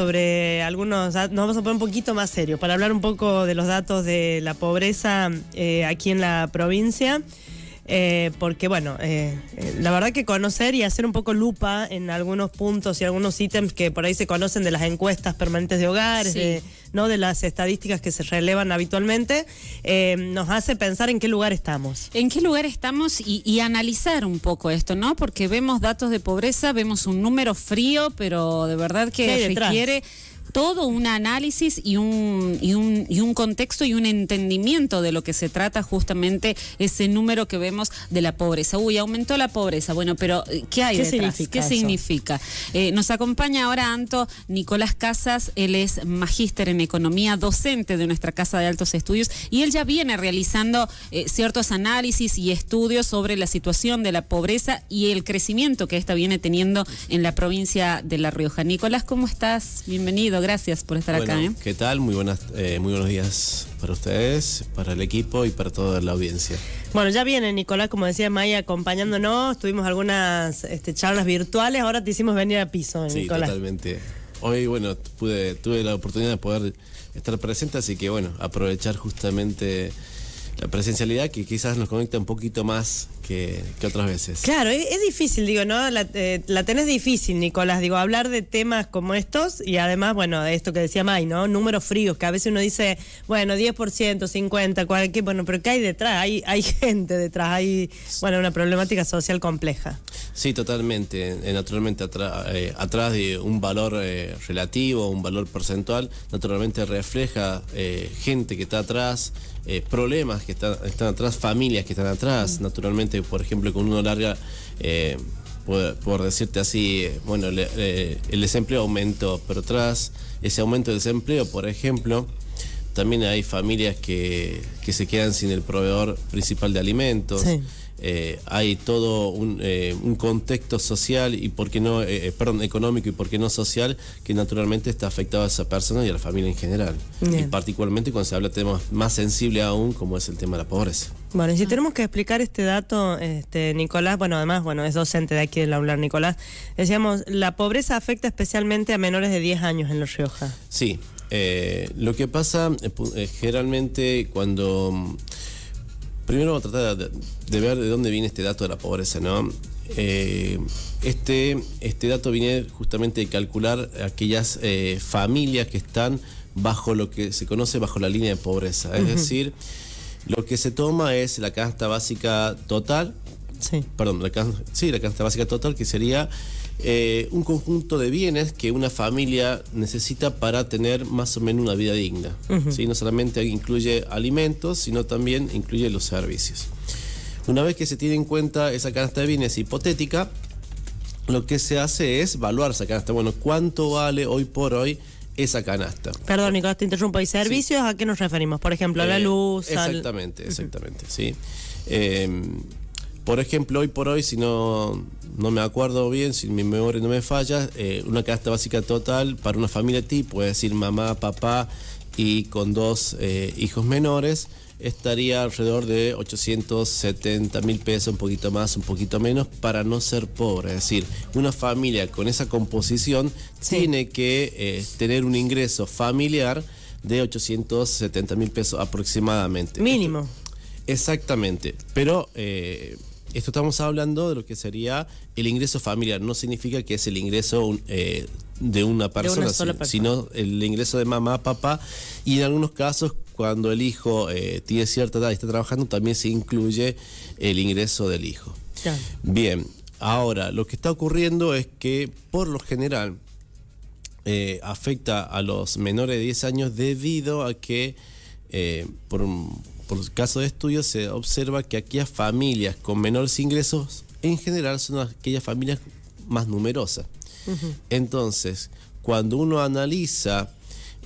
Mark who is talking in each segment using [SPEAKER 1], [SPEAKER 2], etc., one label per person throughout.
[SPEAKER 1] sobre algunos nos vamos a poner un poquito más serio para hablar un poco de los datos de la pobreza eh, aquí en la provincia. Eh, porque bueno, eh, eh, la verdad que conocer y hacer un poco lupa en algunos puntos y algunos ítems que por ahí se conocen de las encuestas permanentes de hogares, de, no de las estadísticas que se relevan habitualmente, nos hace pensar en qué lugar estamos.
[SPEAKER 2] En qué lugar estamos y, analizar un poco esto, ¿no? Porque vemos datos de pobreza, vemos un número frío, pero de verdad que requiere todo un análisis y un, un, contexto y un entendimiento de lo que se trata justamente ese número que vemos de la pobreza. Uy, aumentó la pobreza. Bueno, pero eh, ¿qué hay ¿Qué Significa ¿Qué significa? Eh, nos acompaña ahora Anto Nicolás Casas, él es magíster en economía, docente de nuestra Casa de Altos Estudios y él ya viene realizando eh, ciertos análisis y estudios sobre la situación de la pobreza y el crecimiento que esta viene teniendo en la provincia de La Rioja. Nicolás, ¿cómo estás? Bienvenido gracias por estar acá. ¿eh?
[SPEAKER 3] ¿Qué tal? Muy, buenas, eh, muy buenos días para ustedes, para el equipo y para toda la audiencia.
[SPEAKER 1] Bueno, ya viene Nicolás, como decía Maya, acompañándonos. Tuvimos algunas este, charlas virtuales, ahora te hicimos venir a piso, sí,
[SPEAKER 3] totalmente. Hoy, bueno, tuve la oportunidad de poder estar presente, así que, bueno, aprovechar justamente la presencialidad que quizás nos conecta un poquito más que, otras veces.
[SPEAKER 1] Claro, es, difícil, digo, ¿no? Eh, la, tenés difícil, Nicolás, digo, hablar de temas como estos y además, bueno, esto que decía May, ¿no? Números fríos, que a veces uno dice, bueno, 10%, 50, cualquier, bueno, pero ¿qué hay detrás? Hay, hay gente detrás, hay, bueno, una problemática social compleja.
[SPEAKER 3] Sí, totalmente. Eh, naturalmente, eh, atrás de un valor relativo, un valor porcentual, naturalmente refleja gente que está atrás, problemas que están, atrás, familias que están atrás, mm. naturalmente por ejemplo, con uno larga, eh, por, decirte así, bueno, eh, el desempleo aumentó, pero tras ese aumento de desempleo, por ejemplo, también hay familias que, que se quedan sin el proveedor principal de alimentos. Eh, hay todo eh, un, contexto social y por qué no, eh, económico y por qué no social que naturalmente está afectado a esa persona y a la familia en general. Y particularmente cuando se habla de temas más sensibles aún, como es el tema de la pobreza.
[SPEAKER 1] Bueno, y si tenemos que explicar este dato, este, Nicolás, bueno, además, bueno, es docente de aquí del hablar, Nicolás, decíamos, la pobreza afecta especialmente a menores de 10 años en Los Rioja.
[SPEAKER 3] Sí, lo que pasa generalmente cuando mm, Primero vamos a tratar de, ver de dónde viene este dato de la pobreza, ¿no? Eh, este, este dato viene justamente de calcular aquellas eh, familias que están bajo lo que se conoce bajo la línea de pobreza. Es decir, lo que se toma es la canasta básica total. Sí. Perdón, la, sí, la canasta básica total, que sería eh, un conjunto de bienes que una familia necesita para tener más o menos una vida digna. No solamente incluye alimentos, sino también incluye los servicios. Una vez que se tiene en cuenta esa canasta de bienes hipotética, lo que se hace es evaluar esa canasta. Bueno, ¿cuánto vale hoy por hoy esa canasta.
[SPEAKER 1] Perdón, Nicolás, te interrumpo. ¿Y servicios a qué nos referimos? Por ejemplo, a la eh, luz. exactamente,
[SPEAKER 3] exactamente, sí. Em, por ejemplo, hoy por hoy, si no, no me acuerdo bien, si mi memoria no me falla, eh, una canasta básica total para una familia tipo, es decir, mamá, papá y con dos eh, hijos menores, estaría alrededor de 870 mil pesos, un poquito más, un poquito menos, para no ser pobre. Es decir, una familia con esa composición tiene que eh, tener un ingreso familiar de 870 mil pesos aproximadamente. Mínimo. Exactamente. Pero esto estamos hablando de lo que sería el ingreso familiar. No significa que es el ingreso eh, de una, persona, sino el ingreso de mamá, papá. Y en algunos casos, cuando el hijo eh, tiene cierta edad y está trabajando, también se incluye el ingreso del hijo. Bien, ahora lo que está ocurriendo es que por lo general eh, afecta a los menores de 10 años debido a que por por el caso de estudio, se observa que aquellas familias con menores ingresos, en general, son aquellas familias más numerosas. Entonces, cuando uno analiza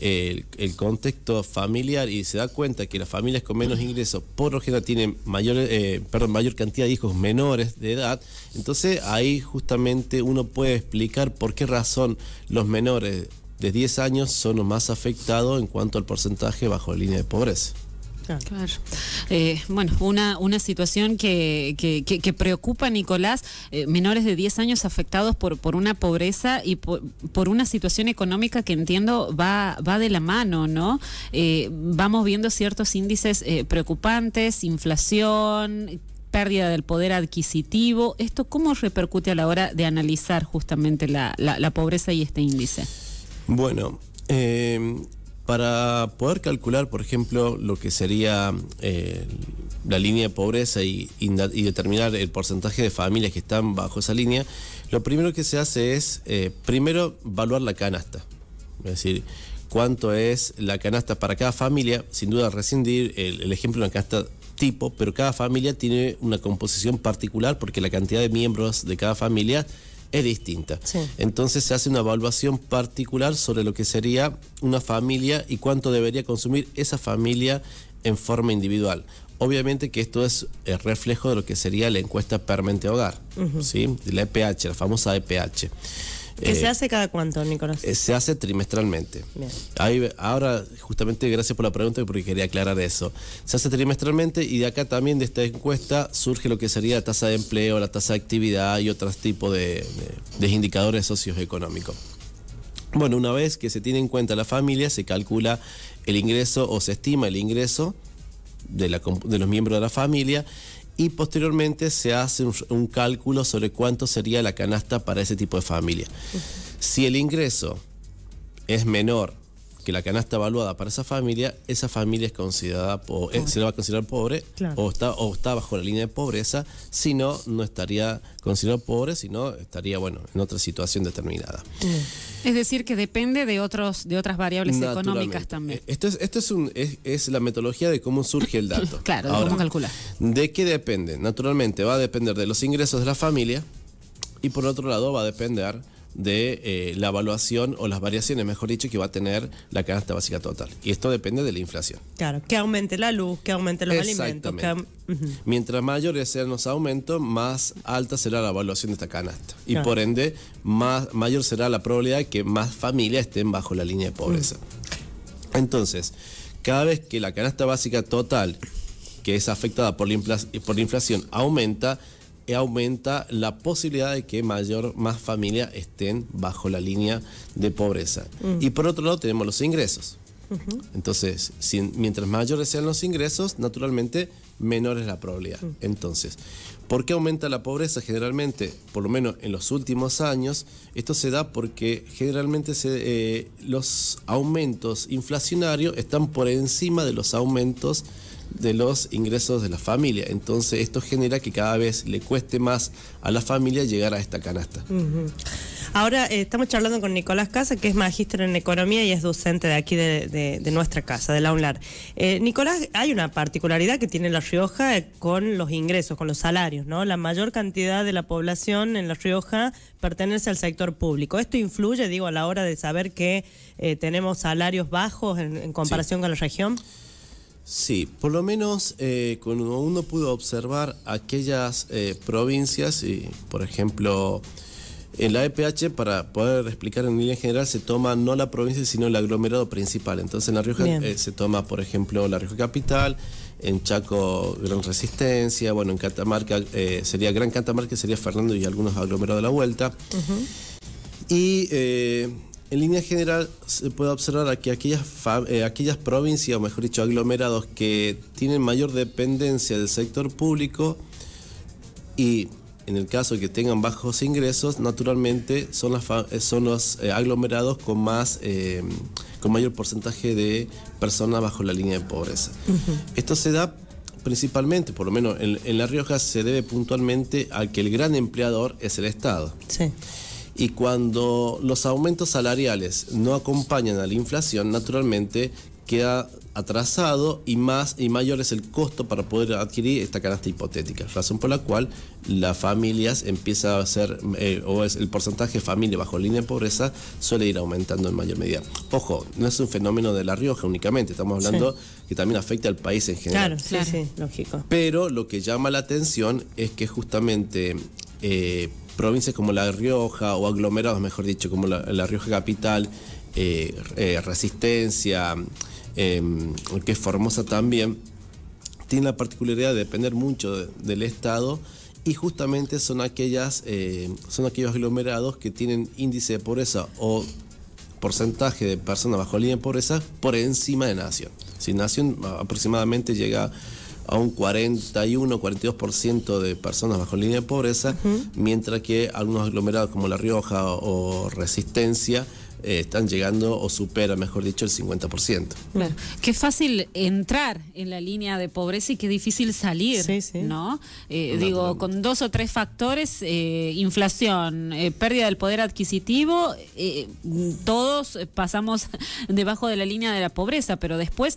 [SPEAKER 3] el, contexto familiar y se da cuenta que las familias con menos ingresos por lo general tienen mayor, eh, mayor cantidad de hijos menores de edad, entonces ahí justamente uno puede explicar por qué razón los menores de 10 años son los más afectados en cuanto al porcentaje bajo la línea de pobreza.
[SPEAKER 2] Claro. Eh, bueno, una, una situación que, preocupa a Nicolás, eh, menores de 10 años afectados por, por una pobreza y por, una situación económica que entiendo va, va de la mano, ¿no? Eh, vamos viendo ciertos índices preocupantes, inflación, pérdida del poder adquisitivo. ¿Esto cómo repercute a la hora de analizar justamente la, la pobreza y este índice?
[SPEAKER 3] Bueno, para poder calcular, por ejemplo, lo que sería eh, la línea de pobreza y, determinar el porcentaje de familias que están bajo esa línea, lo primero que se hace es, eh, primero, evaluar la canasta. Es decir, cuánto es la canasta para cada familia. Sin duda, rescindir el, el ejemplo de una canasta tipo, pero cada familia tiene una composición particular porque la cantidad de miembros de cada familia es distinta. Entonces se hace una evaluación particular sobre lo que sería una familia y cuánto debería consumir esa familia en forma individual. Obviamente que esto es el reflejo de lo que sería la encuesta Permente Hogar, la EPH, la famosa EPH. ¿Qué eh, se hace
[SPEAKER 1] cada cuánto, Nicolás? Eh,
[SPEAKER 3] se hace trimestralmente. ahora, justamente, gracias por la pregunta porque quería aclarar eso. Se hace trimestralmente y de acá también, de esta encuesta, surge lo que sería la tasa de empleo, la tasa de actividad y otros tipos de, de, de indicadores socioeconómicos. Bueno, una vez que se tiene en cuenta la familia, se calcula el ingreso o se estima el ingreso de, de los miembros de la familia y posteriormente se hace un, cálculo sobre cuánto sería la canasta para ese tipo de familia. Si el ingreso es menor que la canasta evaluada para esa familia, esa familia es considerada eh, se la va a considerar pobre o, está, o está bajo la línea de pobreza, si no, no estaría considerado pobre, sino estaría, bueno, en otra situación determinada.
[SPEAKER 2] Mm. Es decir, que depende de otros de otras variables económicas también. Eh,
[SPEAKER 3] esto es, es, un, es, la metodología de cómo surge el dato. claro, de cómo calcular. ¿De qué depende? Naturalmente va a depender de los ingresos de la familia y por otro lado va a depender de eh, la evaluación o las variaciones, mejor dicho, que va a tener la canasta básica total. Y esto depende de la inflación.
[SPEAKER 1] Claro, que aumente la luz, que aumente
[SPEAKER 3] los alimentos. Que... Mientras mayores sean los aumentos, más alta será la evaluación de esta canasta. Y por ende, más, mayor será la probabilidad de que más familias estén bajo la línea de pobreza. Mm. Entonces, cada vez que la canasta básica total, que es afectada por la inflación, aumenta, aumenta la posibilidad de que mayor, más familias estén bajo la línea de pobreza. Mm. Y por otro lado tenemos los ingresos. Entonces, mientras mayores sean los ingresos, naturalmente menor es la probabilidad. Mm. Entonces, ¿por qué aumenta la pobreza generalmente? Por lo menos en los últimos años, esto se da porque generalmente se, eh, los aumentos inflacionarios están por encima de los aumentos de los ingresos de la familia. Entonces esto genera que cada vez le cueste más a la familia llegar a esta canasta.
[SPEAKER 1] Ahora eh, estamos charlando con Nicolás Casa, que es magíster en economía y es docente de aquí de, nuestra casa, de la UNLAR. Eh, Nicolás, hay una particularidad que tiene La Rioja eh, con los ingresos, con los salarios, ¿no? La mayor cantidad de la población en La Rioja pertenece al sector público. ¿Esto influye, digo, a la hora de saber que tenemos salarios bajos en, comparación
[SPEAKER 3] con la región? Sí, por lo menos eh, cuando uno pudo observar aquellas eh, provincias, y por ejemplo, en la EPH, para poder explicar en línea general, se toma no la provincia, sino el aglomerado principal. Entonces en La Rioja eh, se toma, por ejemplo, La Rioja Capital, en Chaco Gran Resistencia, bueno, en Catamarca eh, sería Gran Catamarca, sería Fernando y algunos aglomerados de la vuelta. Y en línea general se puede observar que aquellas, eh, aquellas provincias, o mejor dicho, aglomerados que tienen mayor dependencia del sector público y en el caso que tengan bajos ingresos, naturalmente son, las, eh, son los eh, aglomerados con, más, em, con mayor porcentaje de personas bajo la línea de pobreza. Esto se da principalmente, por lo menos en, La Rioja, se debe puntualmente a que el gran empleador es el Estado. Sí. Y cuando los aumentos salariales no acompañan a la inflación, naturalmente queda atrasado y más y mayor es el costo para poder adquirir esta canasta hipotética, razón por la cual las familias empiezan a ser eh, o es el porcentaje de familia bajo línea de pobreza suele ir aumentando en mayor medida. Ojo, no es un fenómeno de La Rioja únicamente, estamos hablando que también afecta al país en general.
[SPEAKER 1] Claro, sí, sí, lógico.
[SPEAKER 3] Pero lo que llama la atención es que justamente eh, provincias como La Rioja o aglomerados, mejor dicho, como La, Rioja Capital, eh, eh, Resistencia, em, que es Formosa también, tiene la particularidad de depender mucho del Estado y justamente son, aquellas, eh, son aquellos aglomerados que tienen índice de pobreza o porcentaje de personas bajo línea de pobreza por encima de Nación. Si Nación aproximadamente llega a un 41, 42% de personas bajo línea de pobreza, mientras que algunos aglomerados como La Rioja o Resistencia eh, están llegando o supera mejor dicho, el 50%.
[SPEAKER 2] Qué fácil entrar en la línea de pobreza y qué difícil salir, ¿no? Eh, digo, con dos o tres factores, eh, inflación, pérdida del poder adquisitivo, todos pasamos debajo de la línea de la pobreza, pero después,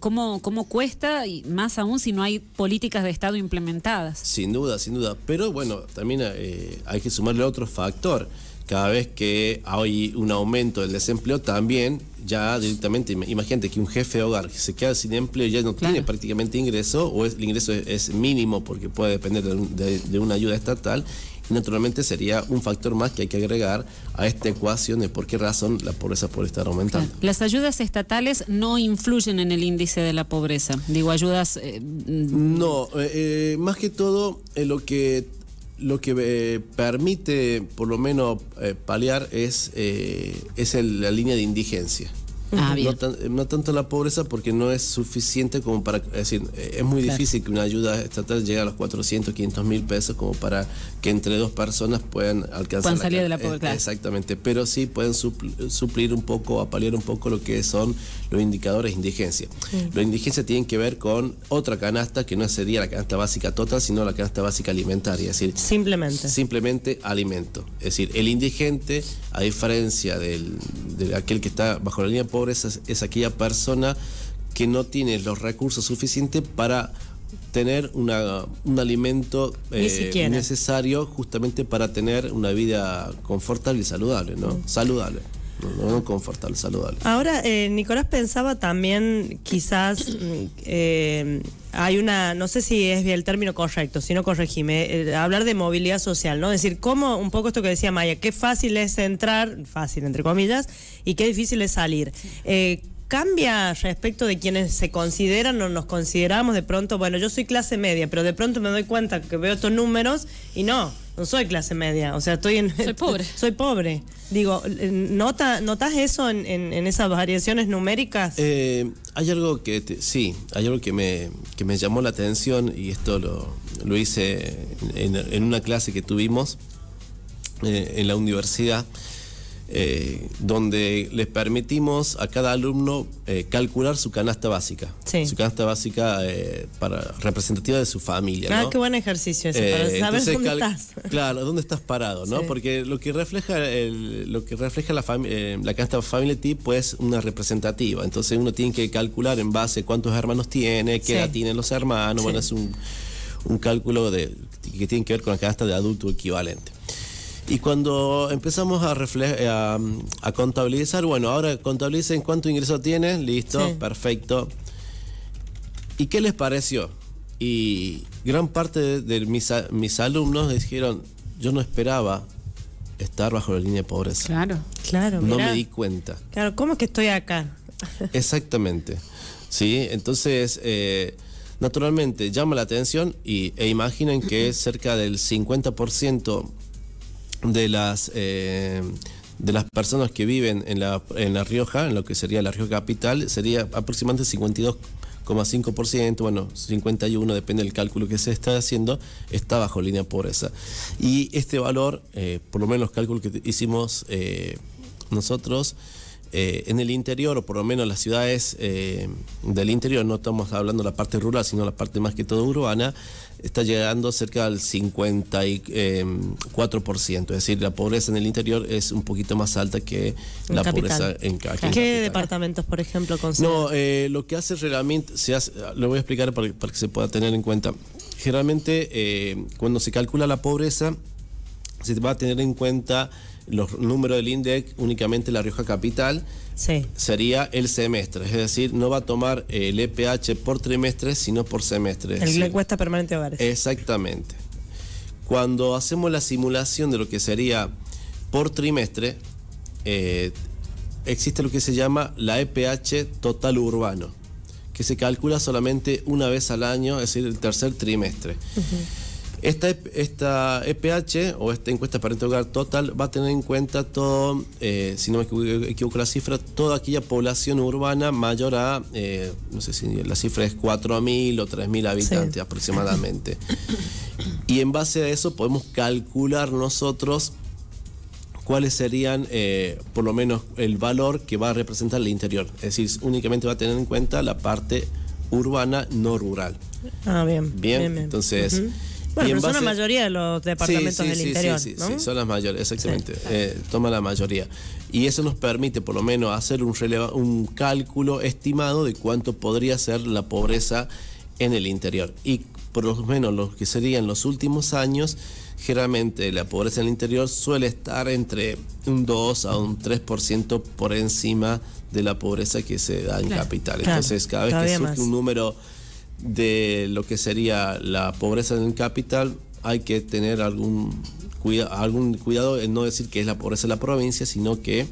[SPEAKER 2] ¿cómo, ¿cómo cuesta? Y más aún si no hay políticas de Estado implementadas.
[SPEAKER 3] Sin duda, sin duda. Pero bueno, también hay que sumarle otro factor cada vez que hay un aumento del desempleo, también ya directamente, imagínate que un jefe de hogar que se queda sin empleo ya no tiene prácticamente ingreso, o el ingreso es, mínimo porque puede depender de, una ayuda estatal, y naturalmente sería un factor más que hay que agregar a esta ecuación de por qué razón la pobreza puede estar aumentando.
[SPEAKER 2] Las ayudas estatales no influyen en el índice de la pobreza. Digo, ayudas... Eh,
[SPEAKER 3] mm, no, eh, eh, más que todo lo que lo que eh, permite por lo menos eh, paliar es, eh, es la línea de indigencia. Ah, eh, no, tanto la pobreza porque no es suficiente como para, es decir, eh, es muy difícil que una ayuda estatal llegue a los 400, 500 mil pesos como para que entre dos personas puedan alcanzar. salir de la pobreza. Exactamente, pero sí pueden eh, suplir un poco, apalear un poco lo que son los indicadores de indigencia. la Los indigencia tienen que ver con otra canasta que no sería la canasta básica total, sino la canasta básica alimentaria. decir, simplemente. Simplemente alimento. Es decir, el indigente, a diferencia de aquel que está bajo la línea pobre, es, aquella persona que no tiene los recursos suficientes para tener una, un alimento eh, necesario justamente para tener una vida confortable y saludable, ¿no? Mm. Saludable no, confortable,
[SPEAKER 1] Ahora, eh, Nicolás pensaba también, quizás mm, eh, hay una, no sé si es el término correcto, si no corregime, eh, hablar de movilidad social, ¿no? Es decir, cómo, un poco esto que decía Maya, qué fácil es entrar, fácil entre comillas, y qué difícil es salir. cambia respecto de quienes se consideran o nos consideramos de pronto, bueno, yo soy clase media, pero de pronto me doy cuenta que veo estos números y no, no soy clase media, o sea, estoy en... Soy pobre. soy pobre. Digo, eh, ¿nota, ¿notas eso en, esas variaciones numéricas?
[SPEAKER 3] Eh, hay algo que, sí, hay algo que me, me llamó la atención y esto lo, lo hice en, una clase que tuvimos eh, en la universidad. Eh, donde les permitimos a cada alumno eh, calcular su canasta básica. Su canasta básica eh, para representativa de su familia. Ah, qué
[SPEAKER 1] buen ejercicio ese, para saber
[SPEAKER 3] Claro, dónde estás parado, ¿no? Porque lo que refleja lo que refleja la, la canasta Family Tip es pues, una representativa. Entonces uno tiene que calcular en base cuántos hermanos tiene, qué edad tienen los hermanos. Bueno, es un, un cálculo de, que tiene que ver con la canasta de adulto equivalente. Y cuando empezamos a, eh, a, a, contabilizar, bueno, ahora contabilicen cuánto ingreso tienes, listo, perfecto. ¿Y qué les pareció? Y gran parte de, mis, mis, alumnos dijeron, yo no esperaba estar bajo la línea de pobreza. Claro, claro. No me di cuenta.
[SPEAKER 1] Claro, ¿cómo es que estoy acá?
[SPEAKER 3] Exactamente. Sí, entonces... Eh, naturalmente llama la atención y, e imaginen que cerca del 50% de las eh, de las personas que viven en la, en la Rioja, en lo que sería la Rioja capital, sería aproximadamente 52,5%, bueno, 51, depende del cálculo que se está haciendo, está bajo línea pobreza. Y este valor, eh, por lo menos los cálculos que hicimos eh, nosotros, eh, en el interior, o por lo menos las ciudades eh, del interior, no estamos hablando de la parte rural, sino la parte más que todo urbana, está llegando cerca del 54%. Es decir, la pobreza en el interior es un poquito más alta que la pobreza en, claro. en ¿Qué
[SPEAKER 1] departamentos, por ejemplo, consideran? No,
[SPEAKER 3] eh, lo que hace realmente, se lo voy a explicar para, que se pueda tener en cuenta. Generalmente, cuando se calcula la pobreza, se va a tener en cuenta los números del INDEC únicamente La Rioja Capital, sería el semestre. Es decir, no va a tomar eh, el EPH por trimestre, sino por semestre. El, la
[SPEAKER 1] encuesta permanente de hogares.
[SPEAKER 3] Exactamente. Cuando hacemos la simulación de lo que sería por trimestre, eh, existe lo que se llama la EPH total urbano, que se calcula solamente una vez al año, es decir, el tercer trimestre. Esta, EPH e o esta encuesta Parente Hogar Total va a tener en cuenta todo, eh, si no me equivoco, la cifra, toda aquella población urbana mayor a, eh, no sé si la cifra es 4.000 o 3.000 habitantes aproximadamente. Y en base a eso podemos calcular nosotros cuáles serían eh, por lo menos el valor que va a representar el interior. Es decir, únicamente va a tener en cuenta la parte urbana, no rural.
[SPEAKER 1] Ah, bien. Bien, entonces...
[SPEAKER 3] Bueno, pero son la mayoría
[SPEAKER 1] de los departamentos del interior. Sí, sí,
[SPEAKER 3] son las mayores, exactamente. Eh, toma la mayoría. Y eso nos permite, por lo menos, hacer un, un cálculo estimado de cuánto podría ser la pobreza en el interior. Y por lo menos lo que serían los últimos años, generalmente la pobreza en el interior suele estar entre un 2 a un 3% por encima de la pobreza que se da en capital. Entonces, cada vez que surge un número de lo que sería la pobreza en el capital, hay que tener algún, algún cuidado en no decir que es la pobreza de la provincia, sino que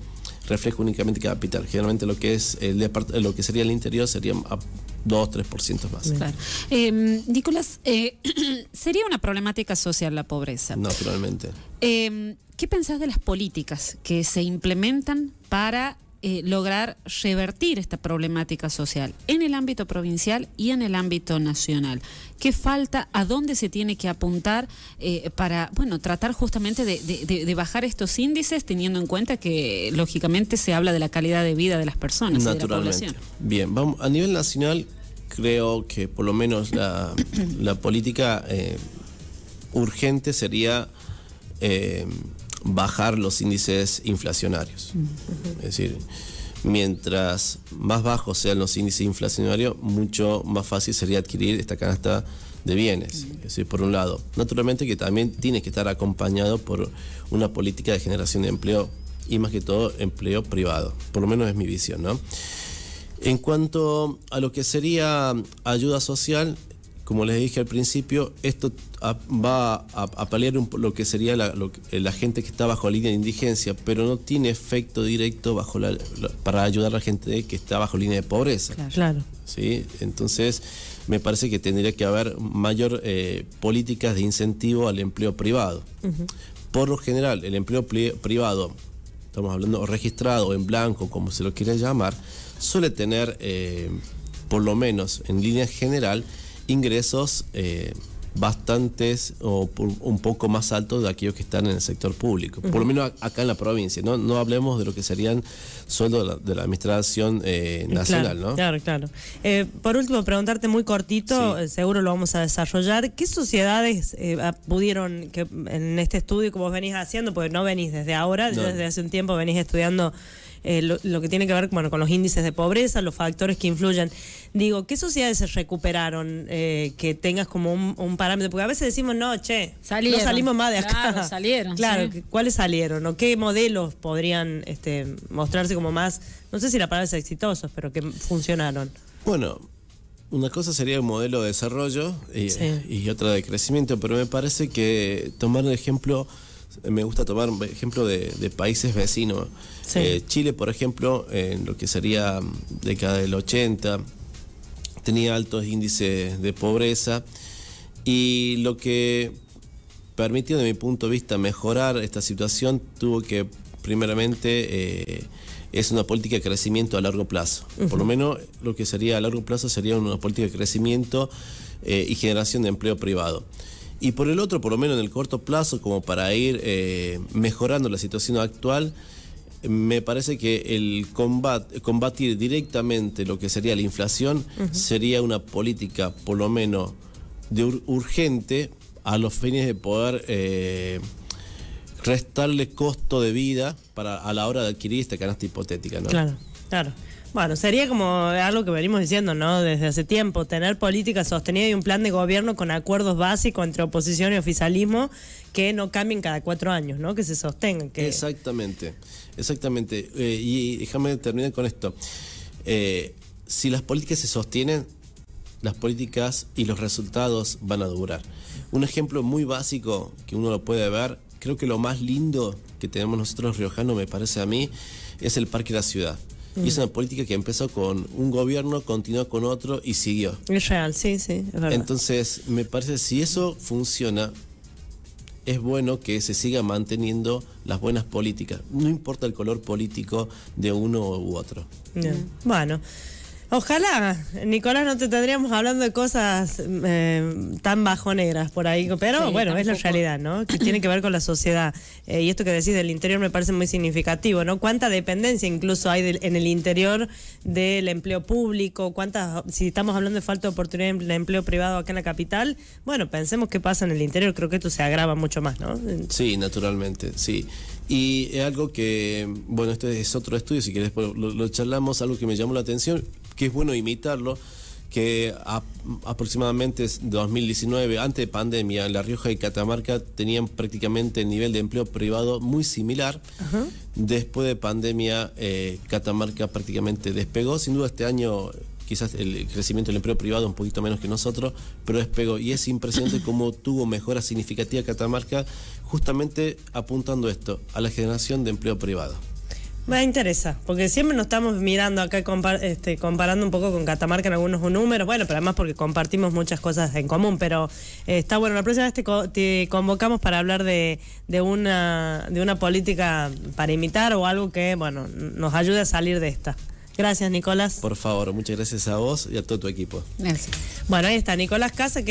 [SPEAKER 3] refleja únicamente capital. Generalmente lo que es el lo que sería el interior sería a 2, 3% más. Claro.
[SPEAKER 2] Em, Nicolás, eh, sería una problemática social la pobreza.
[SPEAKER 3] Naturalmente.
[SPEAKER 2] Em, ¿Qué pensás de las políticas que se implementan para eh, lograr revertir esta problemática social en el ámbito provincial y en el ámbito nacional. ¿Qué falta? ¿A dónde se tiene que apuntar eh, para, bueno, tratar justamente de, bajar estos índices teniendo en cuenta que, lógicamente, se habla de la calidad de vida de las
[SPEAKER 3] personas? Naturalmente. de la población? Bien, vamos, a nivel nacional creo que por lo menos la, política eh, urgente sería bajar los índices inflacionarios. Es decir, mientras más bajos sean los índices inflacionarios, mucho más fácil sería adquirir esta canasta de bienes. Es decir, por un lado. Naturalmente que también tiene que estar acompañado por una política de generación de empleo y más que todo empleo privado. Por lo menos es mi visión, ¿no? En cuanto a lo que sería ayuda social, como les dije al principio, esto va a, paliar lo que sería la, gente que está bajo la línea de indigencia, pero no tiene efecto directo bajo la, para ayudar a la gente que está bajo línea de pobreza. Claro. ¿sí? Entonces, me parece que tendría que haber mayor eh, políticas de incentivo al empleo privado. Por lo general, el empleo privado, estamos hablando registrado o en blanco, como se lo quiera llamar, suele tener, eh, por lo menos en línea general, ingresos eh, bastantes o un poco más altos de aquellos que están en el sector público, por lo menos acá en la provincia, ¿no? No hablemos de lo que serían sueldos de la, administración eh, nacional, ¿no? Claro,
[SPEAKER 1] claro. Eh, por último, preguntarte muy cortito, seguro lo vamos a desarrollar, ¿qué sociedades pudieron, que en este estudio como venís haciendo, porque no venís desde ahora, desde hace un tiempo venís estudiando eh, lo, que tiene que ver con los índices de pobreza, los factores que influyen. Digo, ¿qué sociedades se recuperaron eh, que tengas como un, parámetro? Porque a veces decimos, no, che, no salimos más de acá. Claro, salieron. Claro, ¿cuáles salieron? ¿O qué modelos podrían este, mostrarse como más, no sé si la palabra es exitosos, pero que funcionaron?
[SPEAKER 3] Bueno, una cosa sería el modelo de desarrollo y, eh, y, otra de crecimiento, pero me parece que tomar el ejemplo me gusta tomar ejemplo de, países vecinos. Eh, Chile, por ejemplo, en lo que sería mm, década del 80, tenía altos índices de pobreza y lo que permitió, de mi punto de vista, mejorar esta situación tuvo que, primeramente, eh, es una política de crecimiento a largo plazo. Por lo menos lo que sería a largo plazo sería una política de crecimiento eh, y generación de empleo privado y por el otro, por lo menos en el corto plazo, como para ir eh, mejorando la situación actual, me parece que el combat, combatir directamente lo que sería la inflación sería una política, por lo menos, de urgente a los fines de poder eh, restarle costo de vida para a la hora de adquirir esta canasta hipotética. ¿no? Claro,
[SPEAKER 1] claro. Bueno, sería como algo que venimos diciendo, ¿no? Desde hace tiempo, tener política sostenida y un plan de gobierno con acuerdos básicos entre oposición y oficialismo que no cambien cada cuatro años,
[SPEAKER 3] ¿no? Que se sostengan. Que... Exactamente, exactamente. Eh, y déjame terminar con esto. Eh, si las políticas se sostienen, las políticas y los resultados van a durar. Un ejemplo muy básico que uno lo puede ver, creo que lo más lindo que tenemos nosotros Riojano, me parece a mí, es el Parque de la Ciudad. Y es mm. una política que empezó con un gobierno, continuó con otro y siguió.
[SPEAKER 1] real, sí, sí.
[SPEAKER 3] Entonces, me parece si eso funciona, es bueno que se siga manteniendo las buenas políticas, no importa el color político de uno u otro.
[SPEAKER 1] Bueno. Ojalá, Nicolás, no te tendríamos hablando de cosas eh, tan bajoneras por ahí, pero bueno, es la realidad, ¿no? Que tiene que ver con la sociedad. Eh, y esto que decís del interior me parece muy significativo, ¿no? Cuánta dependencia incluso hay en el interior del empleo público, cuántas, si estamos hablando de falta de oportunidad en el empleo privado acá en la capital, bueno, pensemos qué pasa en el interior, creo que esto se agrava mucho más, ¿no?
[SPEAKER 3] Sí, naturalmente, sí. Y algo que, bueno, este es otro estudio, si querés pues, lo charlamos, algo que me llamó la atención, que es bueno imitarlo, que aproximadamente 2019, antes de pandemia, La Rioja y Catamarca tenían prácticamente el nivel de empleo privado muy similar. Después de pandemia, eh, Catamarca prácticamente despegó. Sin duda este año eh, quizás el crecimiento del empleo privado un poquito menos que nosotros, pero despegó. Y es impresionante cómo tuvo mejora significativa Catamarca justamente apuntando esto, a la generación de empleo privado.
[SPEAKER 1] Me interesa, porque siempre nos estamos mirando acá, este, comparando un poco con Catamarca en algunos números, bueno, pero además porque compartimos muchas cosas en común, pero eh, está bueno, la próxima vez te, convocamos para hablar de, una, de una política para imitar o algo que, bueno, nos ayude a salir de esta. Gracias, Nicolás.
[SPEAKER 3] Por favor, muchas gracias a vos y a todo tu equipo.
[SPEAKER 1] Gracias. Bueno, ahí está Nicolás Casa, que es...